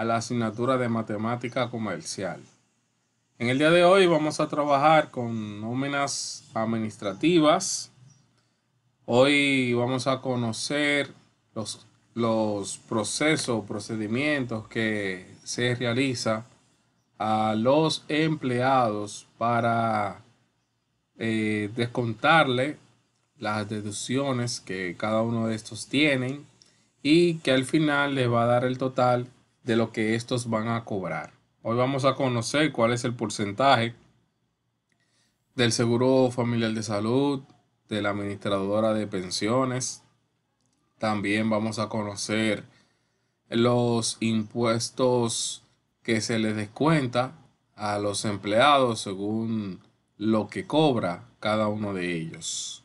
a la asignatura de matemática comercial. En el día de hoy vamos a trabajar con nóminas administrativas. Hoy vamos a conocer los, los procesos, procedimientos que se realiza a los empleados para eh, descontarle las deducciones que cada uno de estos tienen y que al final les va a dar el total de lo que estos van a cobrar. Hoy vamos a conocer cuál es el porcentaje del Seguro Familiar de Salud, de la Administradora de Pensiones. También vamos a conocer los impuestos que se les descuenta a los empleados según lo que cobra cada uno de ellos.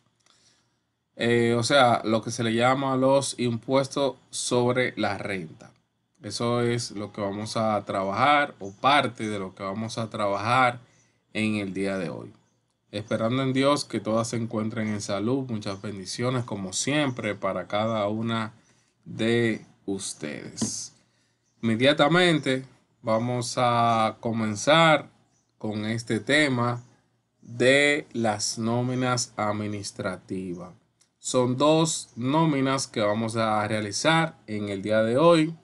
Eh, o sea, lo que se le llama los impuestos sobre la renta. Eso es lo que vamos a trabajar o parte de lo que vamos a trabajar en el día de hoy. Esperando en Dios que todas se encuentren en salud. Muchas bendiciones como siempre para cada una de ustedes. Inmediatamente vamos a comenzar con este tema de las nóminas administrativas. Son dos nóminas que vamos a realizar en el día de hoy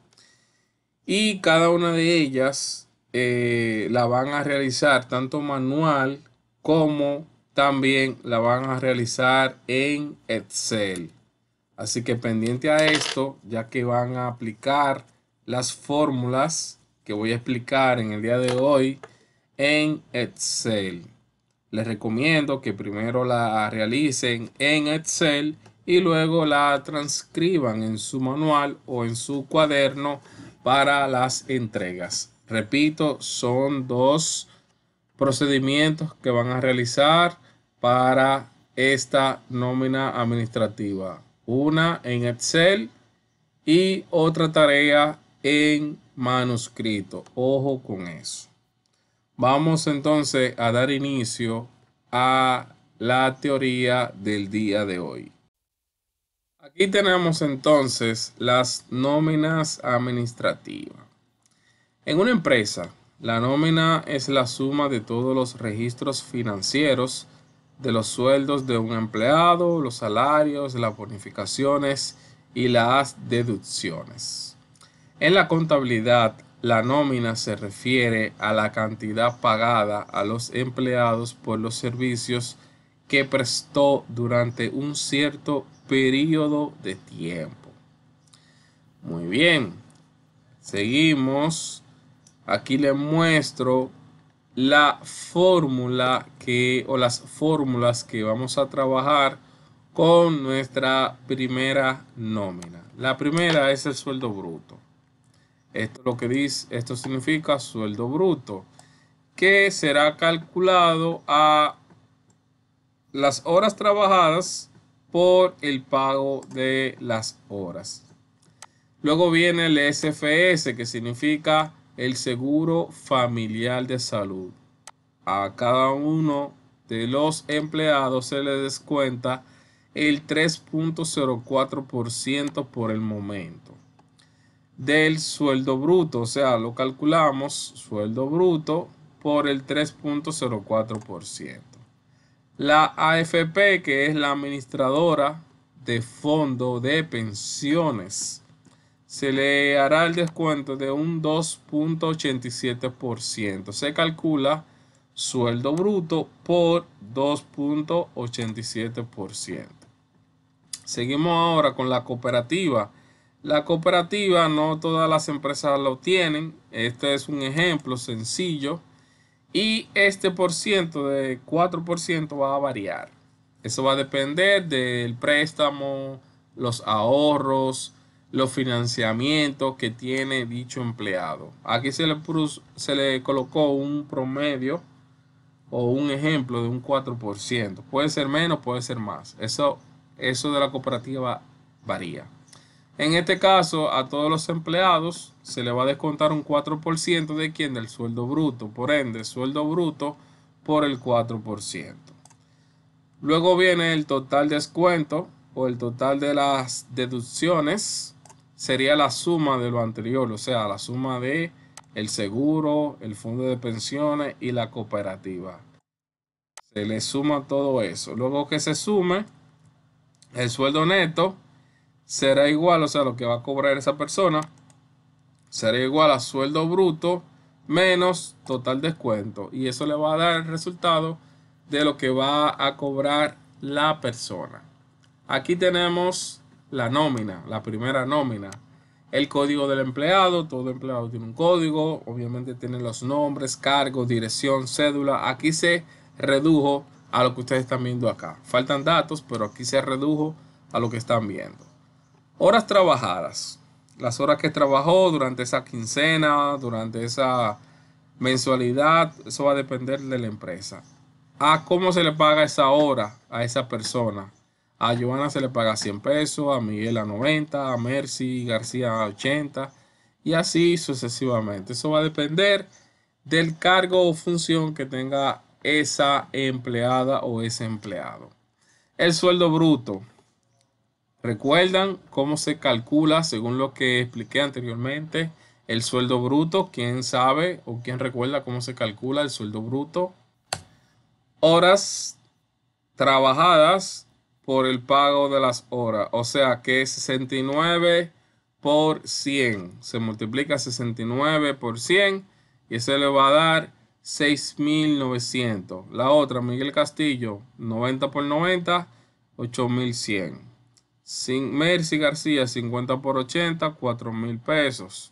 y cada una de ellas eh, la van a realizar tanto manual como también la van a realizar en Excel. Así que pendiente a esto, ya que van a aplicar las fórmulas que voy a explicar en el día de hoy en Excel. Les recomiendo que primero la realicen en Excel y luego la transcriban en su manual o en su cuaderno para las entregas. Repito, son dos procedimientos que van a realizar para esta nómina administrativa. Una en Excel y otra tarea en manuscrito. Ojo con eso. Vamos entonces a dar inicio a la teoría del día de hoy. Aquí tenemos entonces las nóminas administrativas. En una empresa, la nómina es la suma de todos los registros financieros, de los sueldos de un empleado, los salarios, las bonificaciones y las deducciones. En la contabilidad, la nómina se refiere a la cantidad pagada a los empleados por los servicios que prestó durante un cierto periodo de tiempo. Muy bien, seguimos. Aquí le muestro la fórmula que o las fórmulas que vamos a trabajar con nuestra primera nómina. La primera es el sueldo bruto. Esto lo que dice, esto significa sueldo bruto, que será calculado a las horas trabajadas por el pago de las horas. Luego viene el SFS, que significa el Seguro Familiar de Salud. A cada uno de los empleados se le descuenta el 3.04% por el momento del sueldo bruto, o sea, lo calculamos sueldo bruto por el 3.04%. La AFP, que es la administradora de fondo de pensiones, se le hará el descuento de un 2.87%. Se calcula sueldo bruto por 2.87%. Seguimos ahora con la cooperativa. La cooperativa no todas las empresas lo tienen. Este es un ejemplo sencillo y este por ciento de 4% va a variar. Eso va a depender del préstamo, los ahorros, los financiamientos que tiene dicho empleado. Aquí se le, se le colocó un promedio o un ejemplo de un 4%. Puede ser menos, puede ser más. Eso, eso de la cooperativa varía. En este caso, a todos los empleados se le va a descontar un 4% de quien del sueldo bruto, por ende, sueldo bruto por el 4%. Luego viene el total descuento o el total de las deducciones, sería la suma de lo anterior, o sea, la suma de el seguro, el fondo de pensiones y la cooperativa. Se le suma todo eso. Luego que se sume el sueldo neto será igual, o sea, lo que va a cobrar esa persona será igual a sueldo bruto menos total descuento. Y eso le va a dar el resultado de lo que va a cobrar la persona. Aquí tenemos la nómina, la primera nómina. El código del empleado, todo empleado tiene un código, obviamente tiene los nombres, cargo, dirección, cédula. Aquí se redujo a lo que ustedes están viendo acá. Faltan datos, pero aquí se redujo a lo que están viendo. Horas trabajadas. Las horas que trabajó durante esa quincena, durante esa mensualidad, eso va a depender de la empresa. A cómo se le paga esa hora a esa persona. A Giovanna se le paga 100 pesos, a Miguel a 90, a Mercy García a 80 y así sucesivamente. Eso va a depender del cargo o función que tenga esa empleada o ese empleado. El sueldo bruto. Recuerdan cómo se calcula, según lo que expliqué anteriormente, el sueldo bruto. ¿Quién sabe o quién recuerda cómo se calcula el sueldo bruto? Horas trabajadas por el pago de las horas. O sea que es 69 por 100. Se multiplica 69 por 100 y se le va a dar 6.900. La otra, Miguel Castillo, 90 por 90, 8.100. Mercy García, 50 por 80, 4 mil pesos.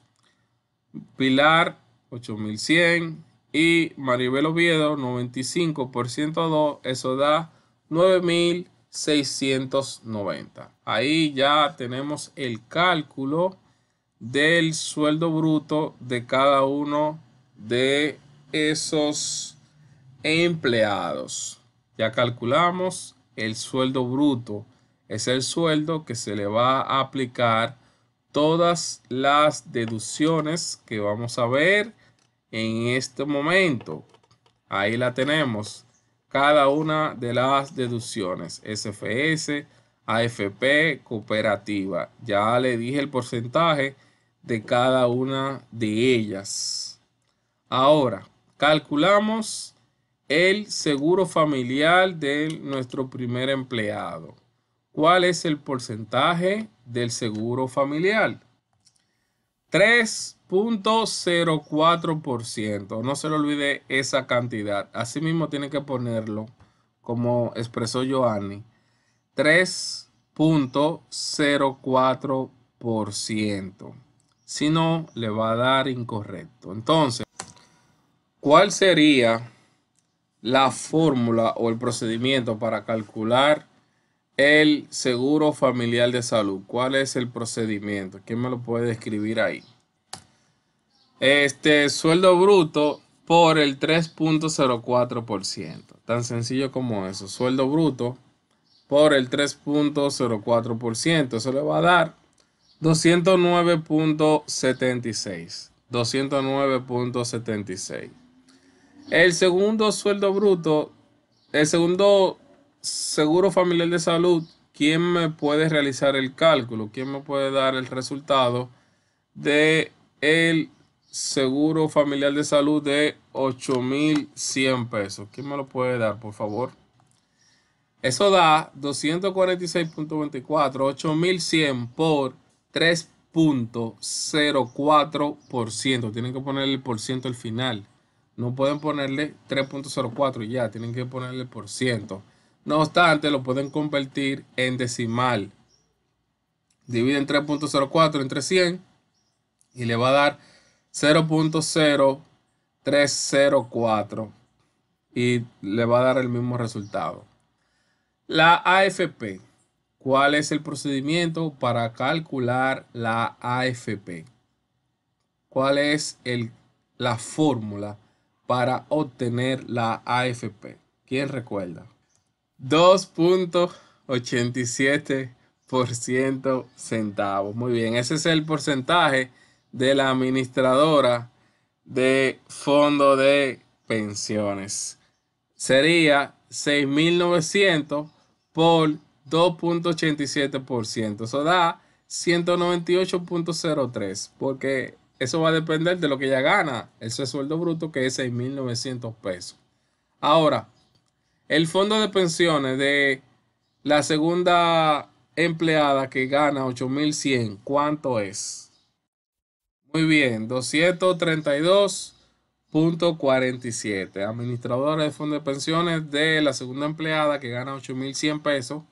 Pilar, 8100. Y Maribel Oviedo, 95 por 102. Eso da 9690. Ahí ya tenemos el cálculo del sueldo bruto de cada uno de esos empleados. Ya calculamos el sueldo bruto es el sueldo que se le va a aplicar todas las deducciones que vamos a ver en este momento. Ahí la tenemos. Cada una de las deducciones. SFS, AFP, cooperativa. Ya le dije el porcentaje de cada una de ellas. Ahora, calculamos el seguro familiar de nuestro primer empleado. ¿Cuál es el porcentaje del seguro familiar? 3.04%. No se le olvide esa cantidad. Asimismo tiene que ponerlo, como expresó Joanny, 3.04%. Si no, le va a dar incorrecto. Entonces, ¿cuál sería la fórmula o el procedimiento para calcular el seguro familiar de salud. ¿Cuál es el procedimiento? ¿Quién me lo puede describir ahí? Este sueldo bruto por el 3.04%. Tan sencillo como eso. Sueldo bruto por el 3.04%. Eso le va a dar 209.76. 209.76. El segundo sueldo bruto, el segundo seguro familiar de salud, ¿quién me puede realizar el cálculo? ¿Quién me puede dar el resultado de el seguro familiar de salud de 8,100 pesos? ¿Quién me lo puede dar, por favor? Eso da 246.24, 8,100 por 3.04%. Tienen que ponerle el por ciento al final. No pueden ponerle 3.04 ya, tienen que ponerle por ciento. No obstante, lo pueden convertir en decimal. Dividen 3.04 entre 100 y le va a dar 0.0304 y le va a dar el mismo resultado. La AFP. ¿Cuál es el procedimiento para calcular la AFP? ¿Cuál es la fórmula para obtener la AFP? ¿Quién recuerda? 2.87% centavos. Muy bien, ese es el porcentaje de la administradora de fondo de pensiones. Sería 6.900 por 2.87%. Eso da 198.03 porque eso va a depender de lo que ella gana. Ese sueldo bruto que es 6.900 pesos. Ahora, el fondo de pensiones de la segunda empleada que gana 8100, ¿cuánto es? Muy bien, 232.47. Administradora de fondo de pensiones de la segunda empleada que gana 8100 pesos,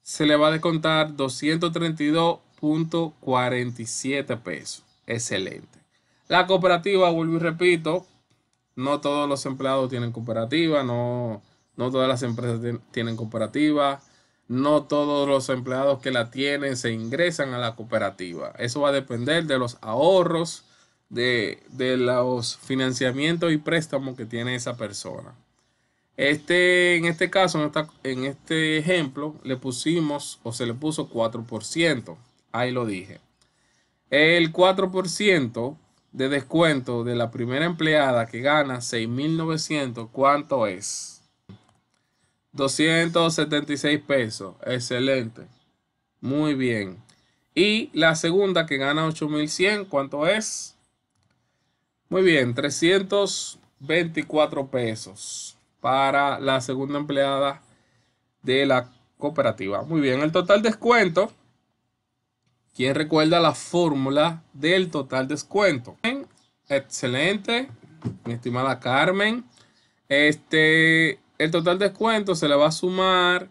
se le va a descontar 232.47 pesos. Excelente. La cooperativa, vuelvo y repito, no todos los empleados tienen cooperativa, no no todas las empresas tienen cooperativa, no todos los empleados que la tienen se ingresan a la cooperativa. Eso va a depender de los ahorros, de, los financiamientos y préstamos que tiene esa persona. Este, en este caso, en este ejemplo, le pusimos o se le puso 4%. Ahí lo dije. El 4% de descuento de la primera empleada que gana 6.900, ¿cuánto es? 276 pesos. Excelente. Muy bien. Y la segunda que gana 8100, ¿cuánto es? Muy bien, 324 pesos para la segunda empleada de la cooperativa. Muy bien, el total descuento. ¿Quién recuerda la fórmula del total descuento? Excelente, mi estimada Carmen. Este, el total descuento se le va a sumar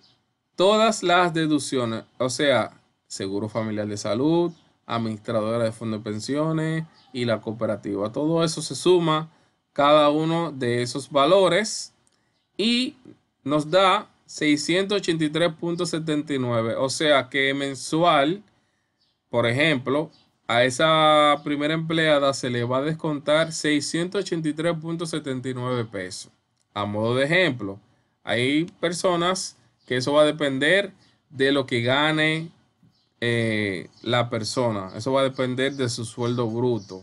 todas las deducciones, o sea, seguro familiar de salud, administradora de fondo de pensiones y la cooperativa. Todo eso se suma cada uno de esos valores y nos da 683.79, o sea que mensual, por ejemplo, a esa primera empleada se le va a descontar 683.79 pesos. A modo de ejemplo, hay personas que eso va a depender de lo que gane eh, la persona. Eso va a depender de su sueldo bruto.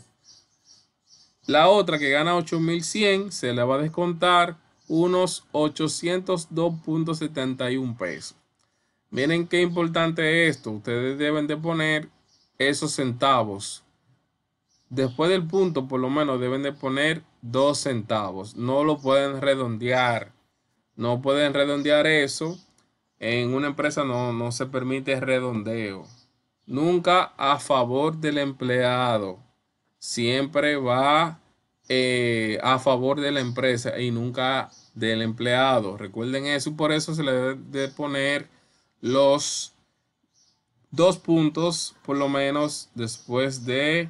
La otra que gana 8.100 se le va a descontar unos 802.71 pesos. Miren qué importante esto. Ustedes deben de poner esos centavos después del punto por lo menos deben de poner dos centavos. No lo pueden redondear. No pueden redondear eso. En una empresa no, se permite redondeo. Nunca a favor del empleado. Siempre va eh, a favor de la empresa y nunca del empleado. Recuerden eso por eso se le debe de poner los dos puntos por lo menos después de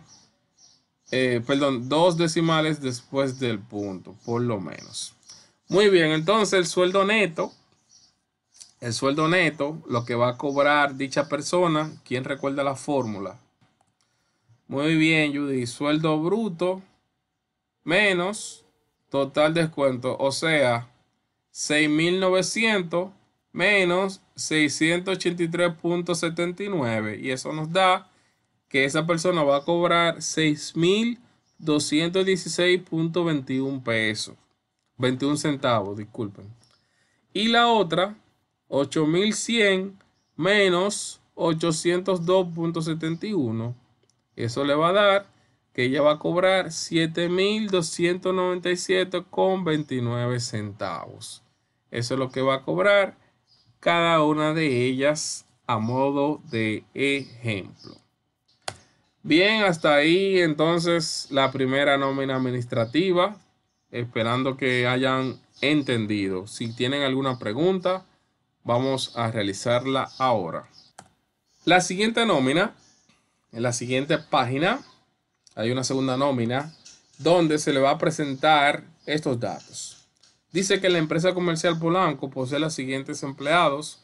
eh, perdón, dos decimales después del punto, por lo menos. Muy bien, entonces el sueldo neto, el sueldo neto, lo que va a cobrar dicha persona, ¿quién recuerda la fórmula? Muy bien, Judy, sueldo bruto menos total descuento, o sea, 6.900 menos 683.79 y eso nos da que esa persona va a cobrar 6.216.21 pesos. 21 centavos, disculpen. Y la otra, 8.100 menos 802.71. Eso le va a dar que ella va a cobrar 7.297.29 centavos. Eso es lo que va a cobrar cada una de ellas a modo de ejemplo. Bien, hasta ahí entonces la primera nómina administrativa, esperando que hayan entendido. Si tienen alguna pregunta, vamos a realizarla ahora. La siguiente nómina, en la siguiente página, hay una segunda nómina donde se le va a presentar estos datos. Dice que la empresa comercial Polanco posee los siguientes empleados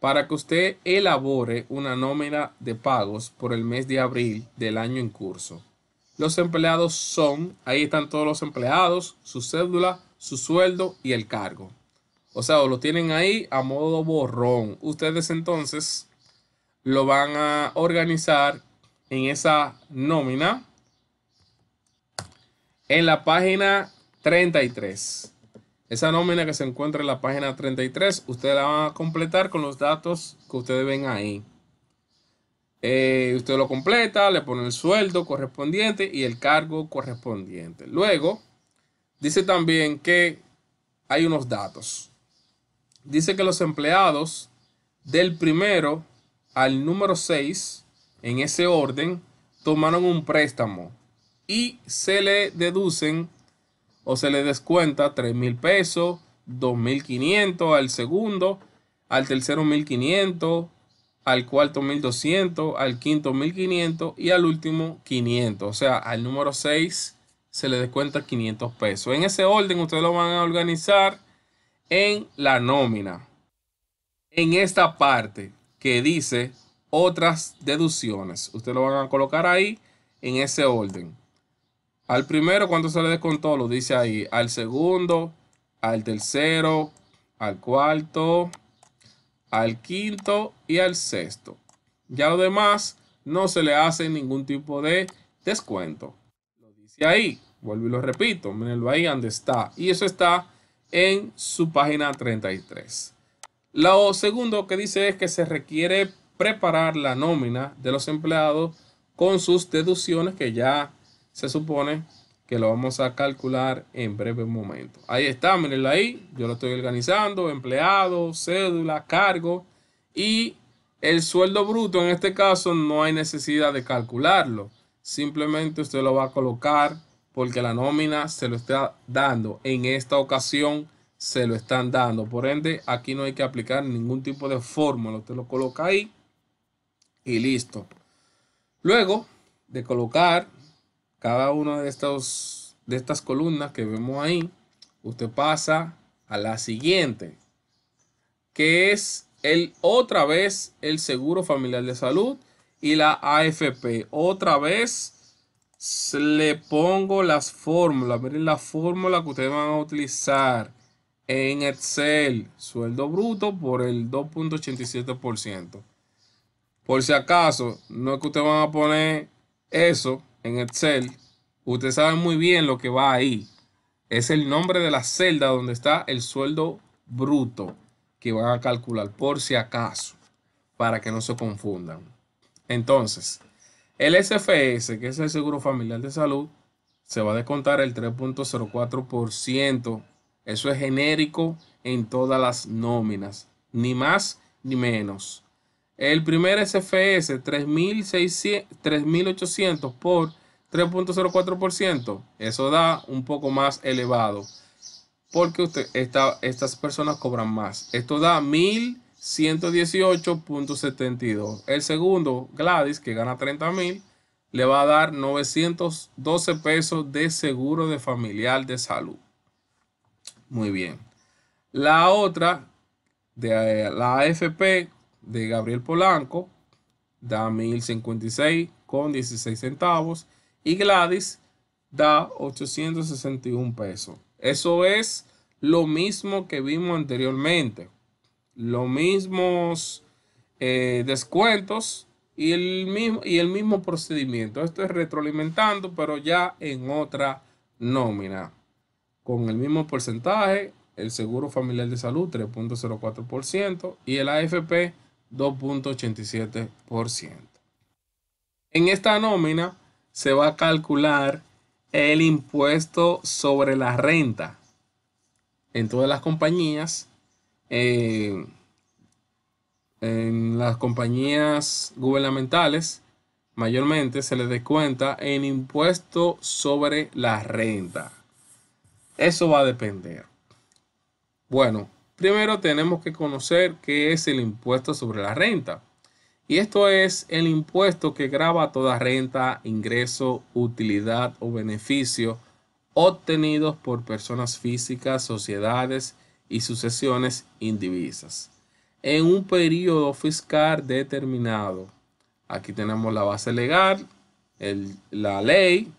para que usted elabore una nómina de pagos por el mes de abril del año en curso. Los empleados son, ahí están todos los empleados, su cédula, su sueldo y el cargo. O sea, lo tienen ahí a modo borrón. Ustedes entonces lo van a organizar en esa nómina en la página 33. Esa nómina que se encuentra en la página 33, usted la va a completar con los datos que ustedes ven ahí. Eh, usted lo completa, le pone el sueldo correspondiente y el cargo correspondiente. Luego, dice también que hay unos datos. Dice que los empleados del primero al número 6, en ese orden, tomaron un préstamo y se le deducen o se le descuenta $3,000 pesos, 2.500 al segundo, al tercero 1.500, al cuarto 1.200, al quinto 1.500 y al último 500. O sea, al número 6 se le descuenta 500 pesos. En ese orden ustedes lo van a organizar en la nómina. En esta parte que dice otras deducciones, ustedes lo van a colocar ahí en ese orden. Al primero, cuando se le descontó? Lo dice ahí. Al segundo, al tercero, al cuarto, al quinto y al sexto. Ya lo demás no se le hace ningún tipo de descuento. Lo dice ahí. Vuelvo y lo repito. Mírenlo ahí donde está. Y eso está en su página 33. Lo segundo que dice es que se requiere preparar la nómina de los empleados con sus deducciones que ya se supone que lo vamos a calcular en breve momento. Ahí está, mirenlo ahí. Yo lo estoy organizando, empleado, cédula, cargo y el sueldo bruto. En este caso no hay necesidad de calcularlo. Simplemente usted lo va a colocar porque la nómina se lo está dando. En esta ocasión se lo están dando. Por ende, aquí no hay que aplicar ningún tipo de fórmula. Usted lo coloca ahí y listo. Luego de colocar cada una de, de estas columnas que vemos ahí, usted pasa a la siguiente, que es el, otra vez el Seguro Familiar de Salud y la AFP. Otra vez le pongo las fórmulas. Miren la fórmula que ustedes van a utilizar en Excel. Sueldo bruto por el 2.87%. Por si acaso, no es que ustedes van a poner eso en Excel, usted sabe muy bien lo que va ahí. Es el nombre de la celda donde está el sueldo bruto que van a calcular por si acaso, para que no se confundan. Entonces, el SFS, que es el Seguro Familiar de Salud, se va a descontar el 3.04%. Eso es genérico en todas las nóminas, ni más ni menos. El primer SFS 3800 por 3.04%, eso da un poco más elevado, porque usted, estas personas cobran más. Esto da 1118.72. El segundo, Gladys, que gana 30.000, le va a dar 912 pesos de seguro de familiar de salud. Muy bien. La otra, de eh, la AFP, de Gabriel Polanco da 1056 con 16 centavos y Gladys da 861 pesos. Eso es lo mismo que vimos anteriormente. Los mismos eh, descuentos y el, mismo, y el mismo procedimiento. Esto es retroalimentando, pero ya en otra nómina. Con el mismo porcentaje, el Seguro Familiar de Salud 3.04% y el AFP 2.87%. En esta nómina se va a calcular el impuesto sobre la renta en todas las compañías, eh, en las compañías gubernamentales, mayormente se les descuenta el impuesto sobre la renta. Eso va a depender. Bueno, Primero tenemos que conocer qué es el impuesto sobre la renta. Y esto es el impuesto que graba toda renta, ingreso, utilidad o beneficio obtenidos por personas físicas, sociedades y sucesiones indivisas en un periodo fiscal determinado. Aquí tenemos la base legal, la ley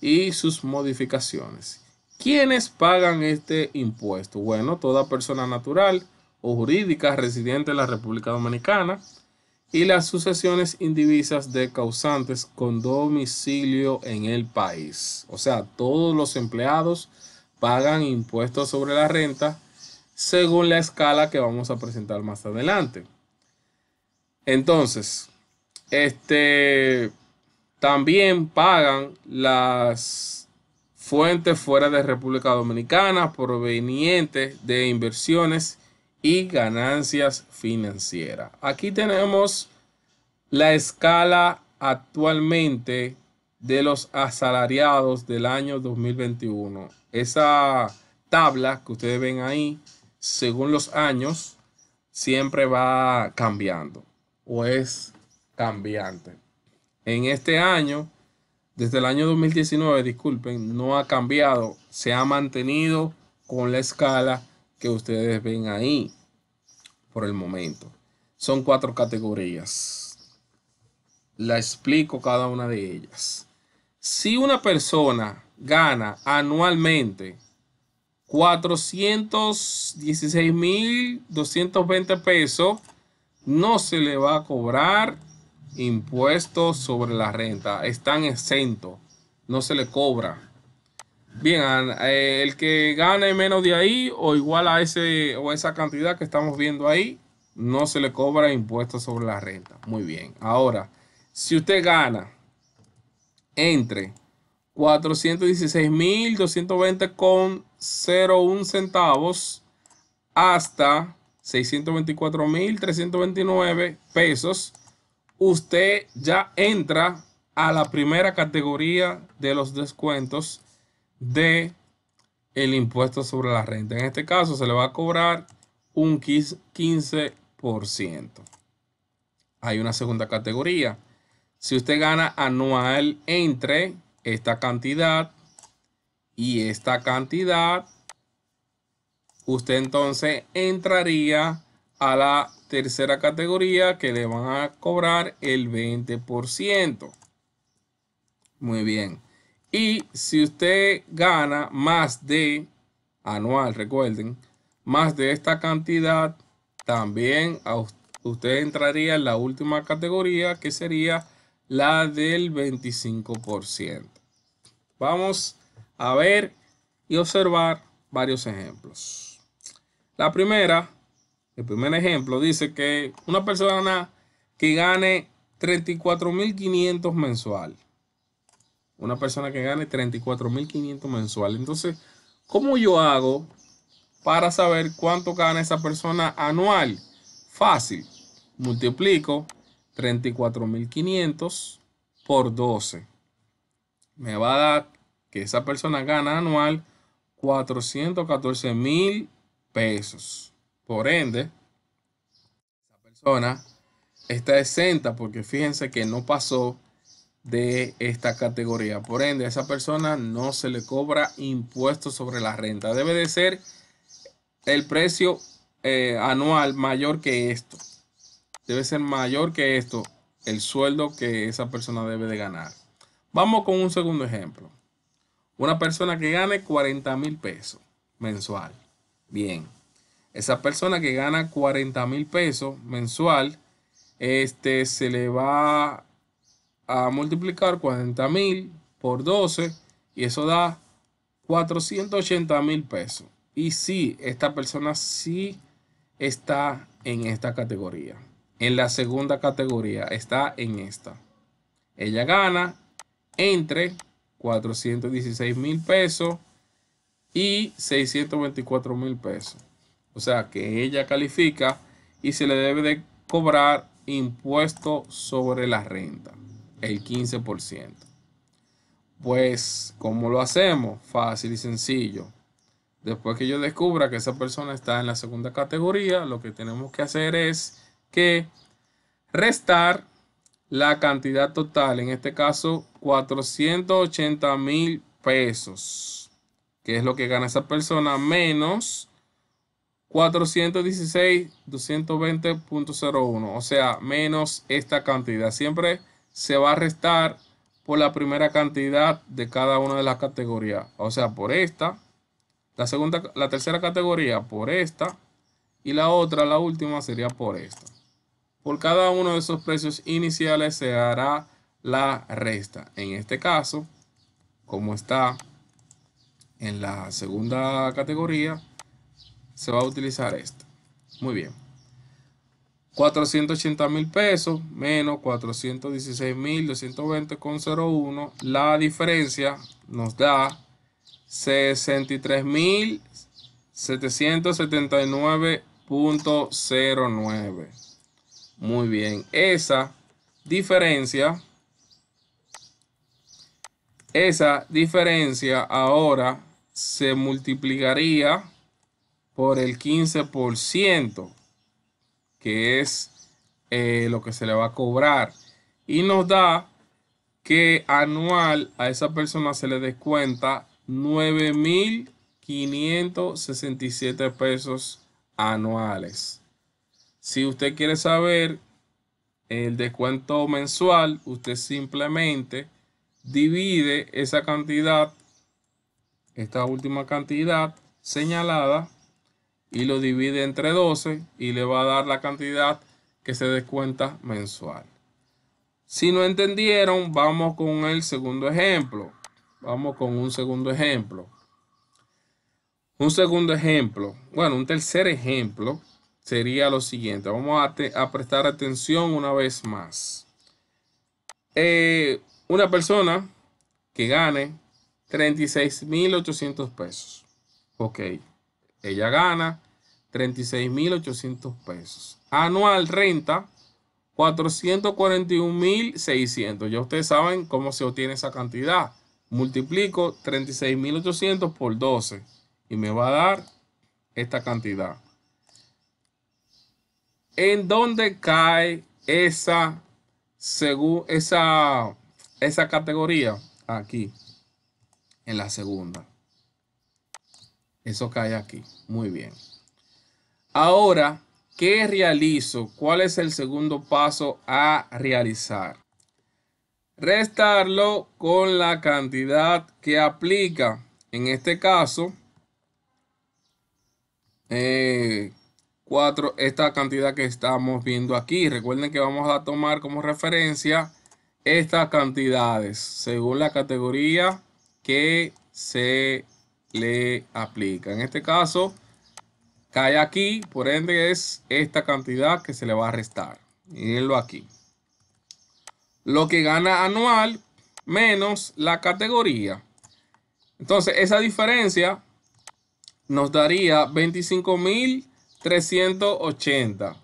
y sus modificaciones. ¿Quiénes pagan este impuesto? Bueno, toda persona natural o jurídica residente en la República Dominicana y las sucesiones indivisas de causantes con domicilio en el país. O sea, todos los empleados pagan impuestos sobre la renta según la escala que vamos a presentar más adelante. Entonces, este también pagan las fuentes fuera de República Dominicana provenientes de inversiones y ganancias financieras. Aquí tenemos la escala actualmente de los asalariados del año 2021. Esa tabla que ustedes ven ahí, según los años, siempre va cambiando o es cambiante. En este año desde el año 2019, disculpen, no ha cambiado, se ha mantenido con la escala que ustedes ven ahí por el momento. Son cuatro categorías. La explico cada una de ellas. Si una persona gana anualmente 416.220 pesos, no se le va a cobrar impuestos sobre la renta, están exentos, no se le cobra. Bien, eh, el que gane menos de ahí o igual a ese o esa cantidad que estamos viendo ahí, no se le cobra impuestos sobre la renta. Muy bien. Ahora, si usted gana entre con 416.220,01 centavos hasta 624.329 pesos usted ya entra a la primera categoría de los descuentos de el impuesto sobre la renta. En este caso se le va a cobrar un 15%. Hay una segunda categoría. Si usted gana anual entre esta cantidad y esta cantidad, usted entonces entraría a la tercera categoría que le van a cobrar el 20%. Muy bien. Y si usted gana más de anual, recuerden, más de esta cantidad, también usted entraría en la última categoría que sería la del 25%. Vamos a ver y observar varios ejemplos. La primera el primer ejemplo dice que una persona que gane 34.500 mensual. Una persona que gane 34.500 mensual. Entonces, ¿cómo yo hago para saber cuánto gana esa persona anual? Fácil. Multiplico 34.500 por 12. Me va a dar que esa persona gana anual $414,000 pesos. Por ende, esa persona está exenta porque fíjense que no pasó de esta categoría. Por ende, a esa persona no se le cobra impuestos sobre la renta. Debe de ser el precio eh, anual mayor que esto. Debe ser mayor que esto el sueldo que esa persona debe de ganar. Vamos con un segundo ejemplo. Una persona que gane 40 mil pesos mensual. Bien. Esa persona que gana 40 mil pesos mensual, este, se le va a multiplicar 40 mil por 12 y eso da 480 mil pesos. Y sí, esta persona sí está en esta categoría. En la segunda categoría está en esta. Ella gana entre 416 mil pesos y 624 mil pesos o sea que ella califica y se le debe de cobrar impuesto sobre la renta, el 15%. Pues, ¿cómo lo hacemos? Fácil y sencillo. Después que yo descubra que esa persona está en la segunda categoría, lo que tenemos que hacer es que restar la cantidad total, en este caso 480 mil pesos, que es lo que gana esa persona, menos 416, 220.01, o sea, menos esta cantidad. Siempre se va a restar por la primera cantidad de cada una de las categorías. O sea, por esta, la, segunda, la tercera categoría por esta y la otra, la última, sería por esta. Por cada uno de esos precios iniciales se hará la resta. En este caso, como está en la segunda categoría, se va a utilizar esto, Muy bien. 480 mil pesos menos 416 mil 220,01. La diferencia nos da 63 mil 779.09. Muy bien. Esa diferencia. Esa diferencia ahora se multiplicaría por el 15%, que es eh, lo que se le va a cobrar. Y nos da que anual a esa persona se le descuenta 9.567 pesos anuales. Si usted quiere saber el descuento mensual, usted simplemente divide esa cantidad, esta última cantidad señalada y lo divide entre 12 y le va a dar la cantidad que se descuenta mensual. Si no entendieron, vamos con el segundo ejemplo. Vamos con un segundo ejemplo. Un segundo ejemplo, bueno, un tercer ejemplo sería lo siguiente. Vamos a, prestar atención una vez más. Eh, una persona que gane 36.800 pesos. Ok. Ella gana 36.800 pesos. Anual renta 441.600. Ya ustedes saben cómo se obtiene esa cantidad. Multiplico 36.800 por 12 y me va a dar esta cantidad. ¿En dónde cae esa, esa, esa categoría? Aquí, en la segunda. Eso cae aquí. Muy bien. Ahora, ¿qué realizo? ¿Cuál es el segundo paso a realizar? Restarlo con la cantidad que aplica. En este caso, eh, cuatro, esta cantidad que estamos viendo aquí. Recuerden que vamos a tomar como referencia estas cantidades según la categoría que se le aplica. En este caso, cae aquí, por ende es esta cantidad que se le va a restar. Mírenlo aquí. Lo que gana anual menos la categoría. Entonces, esa diferencia nos daría 25.380.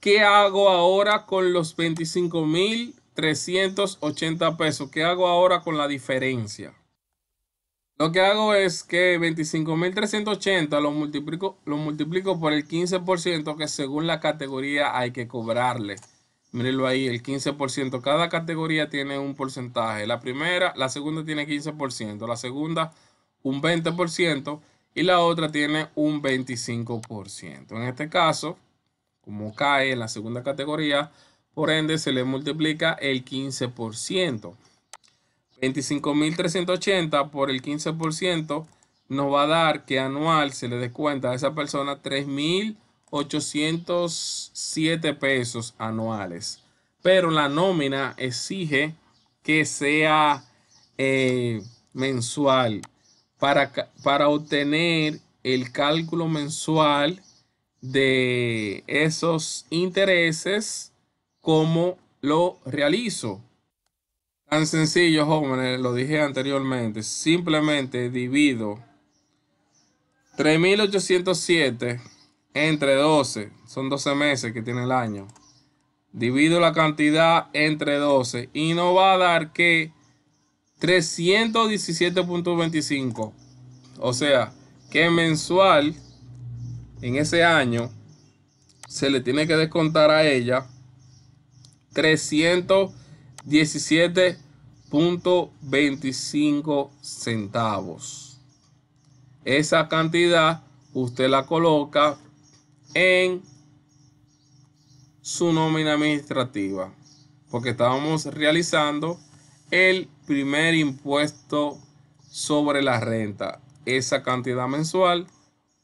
¿Qué hago ahora con los 25.380 pesos? ¿Qué hago ahora con la diferencia? Lo que hago es que 25.380 lo multiplico, lo multiplico por el 15% que según la categoría hay que cobrarle. Mírenlo ahí, el 15%. Cada categoría tiene un porcentaje. La primera, la segunda tiene 15%, la segunda un 20% y la otra tiene un 25%. En este caso, como cae en la segunda categoría, por ende se le multiplica el 15%. 25.380 por el 15% nos va a dar que anual se le dé cuenta a esa persona 3.807 pesos anuales. Pero la nómina exige que sea eh, mensual para, para obtener el cálculo mensual de esos intereses, como lo realizo. Tan sencillo, jóvenes, eh, lo dije anteriormente. Simplemente divido 3807 entre 12. Son 12 meses que tiene el año. Divido la cantidad entre 12 y no va a dar que 317.25. O sea, que mensual en ese año se le tiene que descontar a ella 317 .25 centavos. Esa cantidad usted la coloca en su nómina administrativa porque estábamos realizando el primer impuesto sobre la renta. Esa cantidad mensual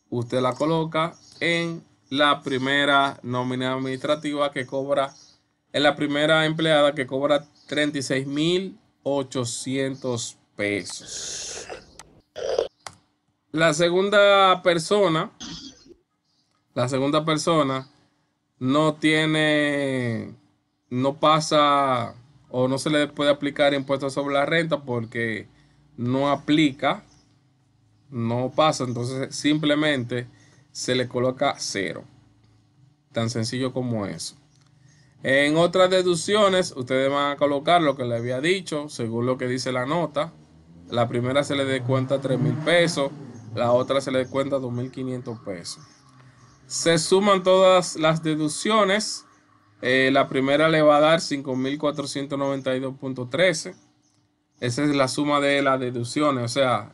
usted la coloca en la primera nómina administrativa que cobra, en la primera empleada que cobra 36 mil 800 pesos. La segunda persona, la segunda persona no tiene, no pasa o no se le puede aplicar impuestos sobre la renta porque no aplica, no pasa, entonces simplemente se le coloca cero. Tan sencillo como eso. En otras deducciones, ustedes van a colocar lo que le había dicho, según lo que dice la nota. La primera se le descuenta $3,000 mil pesos, la otra se le descuenta 2.500 pesos. Se suman todas las deducciones. Eh, la primera le va a dar 5.492.13. Esa es la suma de las deducciones, o sea,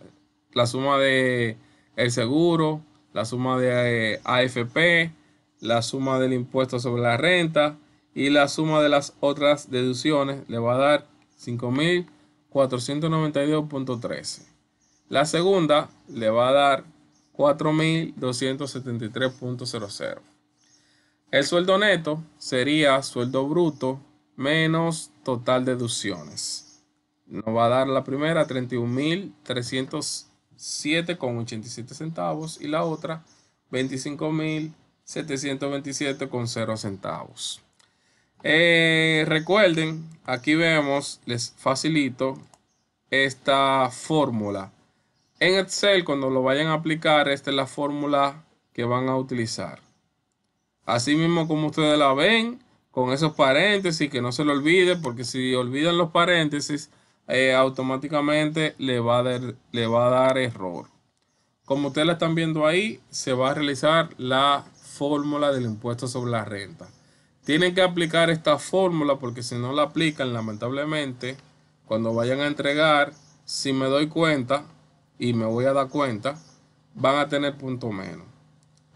la suma de el seguro, la suma de eh, AFP, la suma del impuesto sobre la renta, y la suma de las otras deducciones le va a dar 5.492.13. La segunda le va a dar 4.273.00. El sueldo neto sería sueldo bruto menos total deducciones. Nos va a dar la primera 31.307,87 centavos y la otra 25.727,0 centavos. Eh, recuerden, aquí vemos, les facilito esta fórmula. En Excel, cuando lo vayan a aplicar, esta es la fórmula que van a utilizar. Así mismo como ustedes la ven, con esos paréntesis, que no se lo olvide, porque si olvidan los paréntesis, eh, automáticamente le va, a dar, le va a dar error. Como ustedes la están viendo ahí, se va a realizar la fórmula del impuesto sobre la renta. Tienen que aplicar esta fórmula porque si no la aplican, lamentablemente, cuando vayan a entregar, si me doy cuenta y me voy a dar cuenta, van a tener punto menos.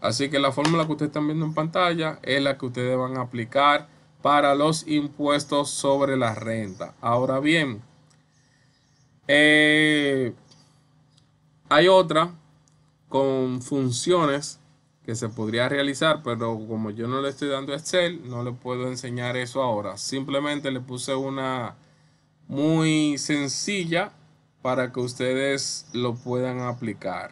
Así que la fórmula que ustedes están viendo en pantalla es la que ustedes van a aplicar para los impuestos sobre la renta. Ahora bien, eh, hay otra con funciones que se podría realizar, pero como yo no le estoy dando Excel, no le puedo enseñar eso ahora. Simplemente le puse una muy sencilla para que ustedes lo puedan aplicar.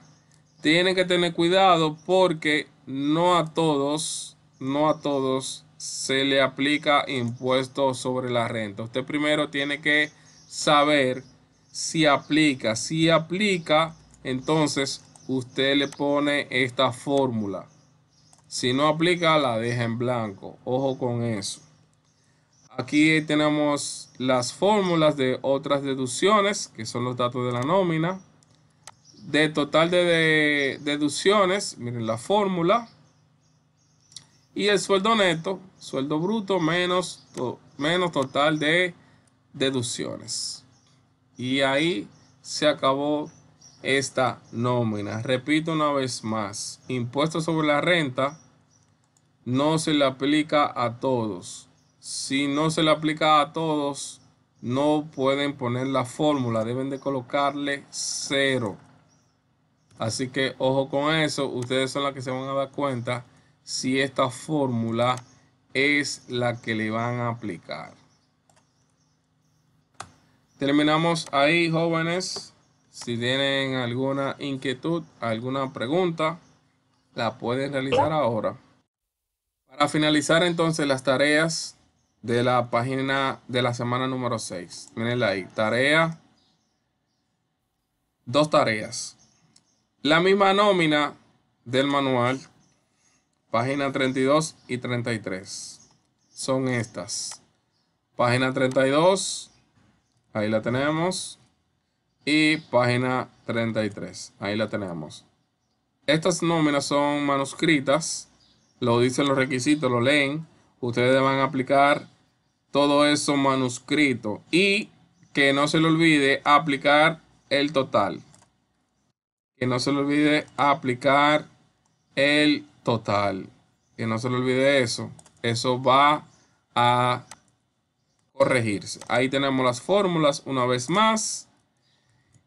Tienen que tener cuidado porque no a todos, no a todos se le aplica impuesto sobre la renta. Usted primero tiene que saber si aplica. Si aplica, entonces usted le pone esta fórmula. Si no aplica, la deja en blanco. Ojo con eso. Aquí tenemos las fórmulas de otras deducciones, que son los datos de la nómina. De total de deducciones, miren la fórmula. Y el sueldo neto, sueldo bruto menos, menos total de deducciones. Y ahí se acabó esta nómina. Repito una vez más, impuesto sobre la renta no se le aplica a todos. Si no se le aplica a todos, no pueden poner la fórmula, deben de colocarle cero. Así que ojo con eso, ustedes son las que se van a dar cuenta si esta fórmula es la que le van a aplicar. Terminamos ahí, jóvenes. Si tienen alguna inquietud, alguna pregunta, la pueden realizar ahora. Para finalizar entonces las tareas de la página de la semana número 6. Mirenla ahí, tarea. Dos tareas. La misma nómina del manual, página 32 y 33. Son estas. Página 32, ahí la tenemos y página 33. Ahí la tenemos. Estas nóminas son manuscritas, lo dicen los requisitos, lo leen. Ustedes van a aplicar todo eso manuscrito y que no se le olvide aplicar el total. Que no se le olvide aplicar el total. Que no se le olvide eso. Eso va a corregirse. Ahí tenemos las fórmulas una vez más.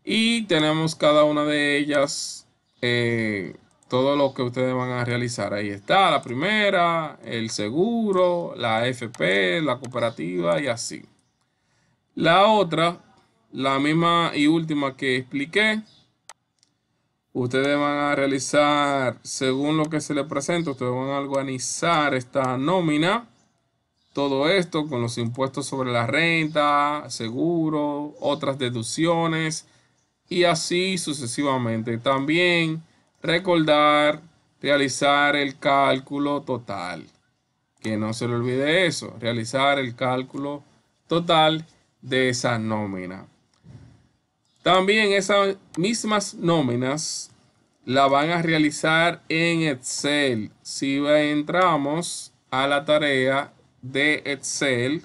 Y tenemos cada una de ellas, eh, todo lo que ustedes van a realizar. Ahí está la primera, el seguro, la AFP, la cooperativa y así. La otra, la misma y última que expliqué, Ustedes van a realizar, según lo que se les presenta, ustedes van a organizar esta nómina. Todo esto con los impuestos sobre la renta, seguro, otras deducciones y así sucesivamente. También recordar realizar el cálculo total. Que no se le olvide eso, realizar el cálculo total de esa nómina. También esas mismas nóminas la van a realizar en Excel. Si entramos a la tarea de Excel,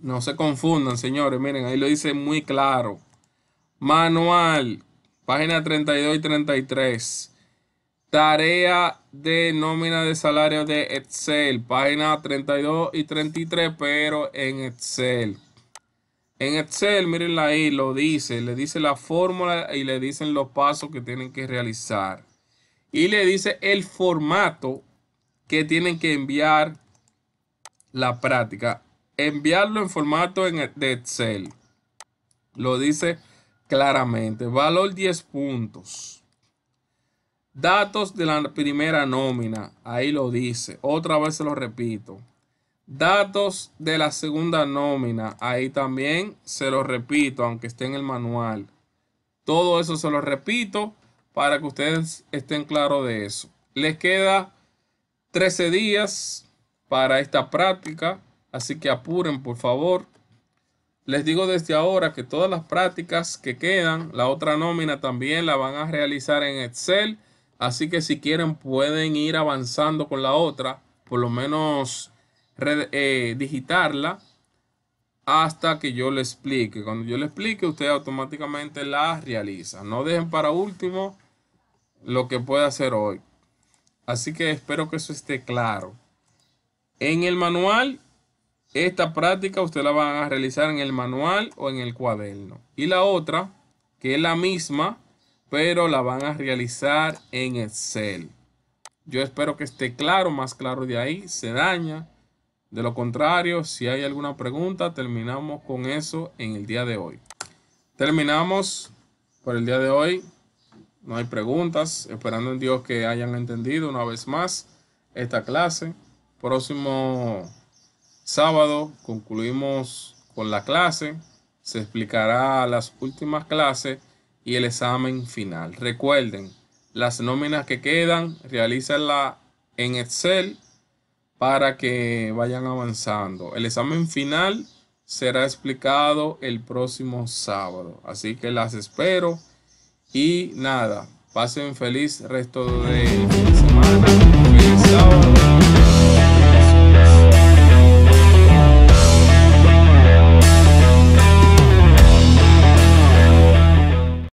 no se confundan, señores, miren, ahí lo dice muy claro. Manual, página 32 y 33. Tarea de nómina de salario de Excel, página 32 y 33, pero en Excel. En Excel, mirenla ahí, lo dice, le dice la fórmula y le dicen los pasos que tienen que realizar. Y le dice el formato que tienen que enviar la práctica. Enviarlo en formato de Excel. Lo dice claramente. Valor 10 puntos. Datos de la primera nómina. Ahí lo dice. Otra vez se lo repito. Datos de la segunda nómina. Ahí también se lo repito, aunque esté en el manual. Todo eso se lo repito para que ustedes estén claros de eso. Les queda 13 días para esta práctica. Así que apuren, por favor. Les digo desde ahora que todas las prácticas que quedan, la otra nómina también la van a realizar en Excel. Así que si quieren pueden ir avanzando con la otra, por lo menos eh, digitarla hasta que yo le explique. Cuando yo le explique, ustedes automáticamente la realizan. No dejen para último lo que puede hacer hoy. Así que espero que eso esté claro. En el manual esta práctica usted la van a realizar en el manual o en el cuaderno. Y la otra, que es la misma, pero la van a realizar en Excel. Yo espero que esté claro, más claro de ahí, se daña. De lo contrario, si hay alguna pregunta, terminamos con eso en el día de hoy. Terminamos por el día de hoy. No hay preguntas, esperando en Dios que hayan entendido una vez más esta clase. Próximo sábado concluimos con la clase, se explicará las últimas clases y el examen final. Recuerden, las nóminas que quedan, realícenlas en Excel para que vayan avanzando. El examen final será explicado el próximo sábado. Así que las espero y nada, pasen feliz resto de semana.